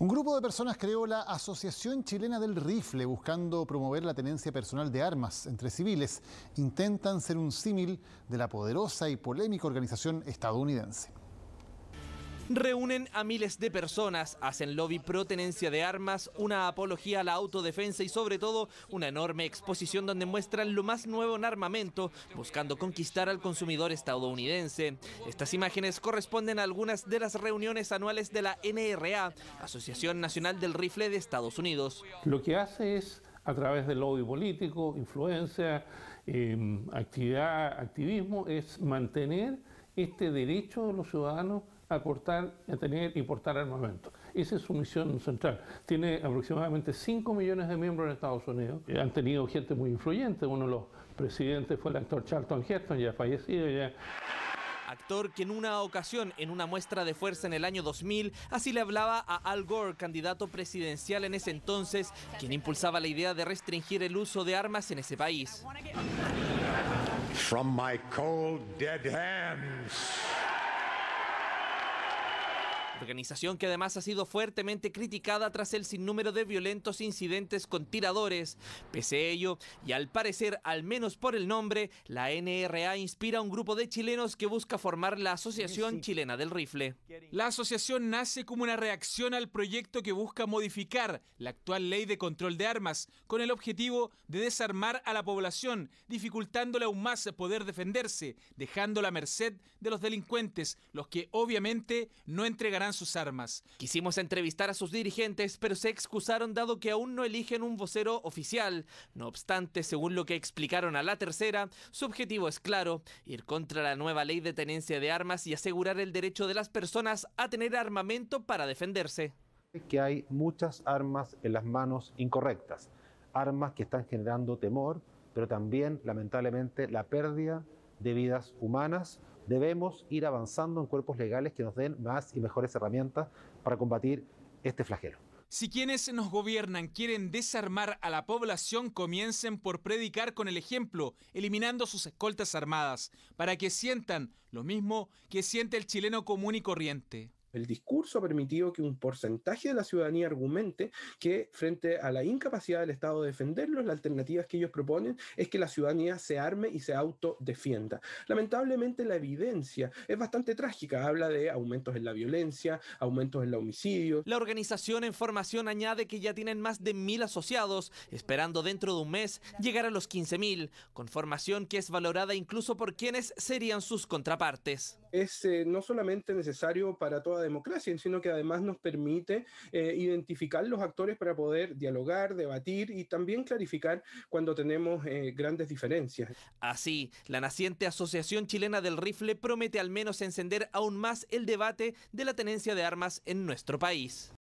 Un grupo de personas creó la Asociación Chilena del Rifle buscando promover la tenencia personal de armas entre civiles. Intentan ser un símil de la poderosa y polémica organización estadounidense. Reúnen a miles de personas, hacen lobby pro tenencia de armas, una apología a la autodefensa y sobre todo una enorme exposición donde muestran lo más nuevo en armamento, buscando conquistar al consumidor estadounidense. Estas imágenes corresponden a algunas de las reuniones anuales de la NRA, Asociación Nacional del Rifle de Estados Unidos. Lo que hace es a través del lobby político, influencia, em, actividad, activismo, es mantener este derecho de los ciudadanos ...aportar, tener, y portar armamento. Esa es su misión central. Tiene aproximadamente 5 millones de miembros en Estados Unidos. Han tenido gente muy influyente. Uno de los presidentes fue el actor Charlton Heston, ya fallecido. Actor que en una ocasión, en una muestra de fuerza en el año 2000, así le hablaba a Al Gore, candidato presidencial en ese entonces, quien impulsaba la idea de restringir el uso de armas en ese país. From my cold, dead hands organización que además ha sido fuertemente criticada tras el sinnúmero de violentos incidentes con tiradores. Pese a ello, y al parecer, al menos por el nombre, la NRA inspira a un grupo de chilenos que busca formar la Asociación Chilena del Rifle. La asociación nace como una reacción al proyecto que busca modificar la actual ley de control de armas con el objetivo de desarmar a la población, dificultándole aún más poder defenderse, dejando la merced de los delincuentes, los que obviamente no entregarán sus armas. Quisimos entrevistar a sus dirigentes, pero se excusaron dado que aún no eligen un vocero oficial. No obstante, según lo que explicaron a la tercera, su objetivo es claro, ir contra la nueva ley de tenencia de armas y asegurar el derecho de las personas a tener armamento para defenderse. Que hay muchas armas en las manos incorrectas, armas que están generando temor, pero también lamentablemente la pérdida de vidas humanas debemos ir avanzando en cuerpos legales que nos den más y mejores herramientas para combatir este flagelo. Si quienes nos gobiernan quieren desarmar a la población, comiencen por predicar con el ejemplo, eliminando sus escoltas armadas, para que sientan lo mismo que siente el chileno común y corriente. El discurso ha permitido que un porcentaje de la ciudadanía argumente que frente a la incapacidad del Estado de defenderlos, las alternativas que ellos proponen es que la ciudadanía se arme y se autodefienda. Lamentablemente la evidencia es bastante trágica, habla de aumentos en la violencia, aumentos en la homicidio. La organización en formación añade que ya tienen más de mil asociados, esperando dentro de un mes llegar a los 15.000, con formación que es valorada incluso por quienes serían sus contrapartes. Es eh, no solamente necesario para todas democracia, sino que además nos permite eh, identificar los actores para poder dialogar, debatir y también clarificar cuando tenemos eh, grandes diferencias. Así, la naciente Asociación Chilena del Rifle promete al menos encender aún más el debate de la tenencia de armas en nuestro país.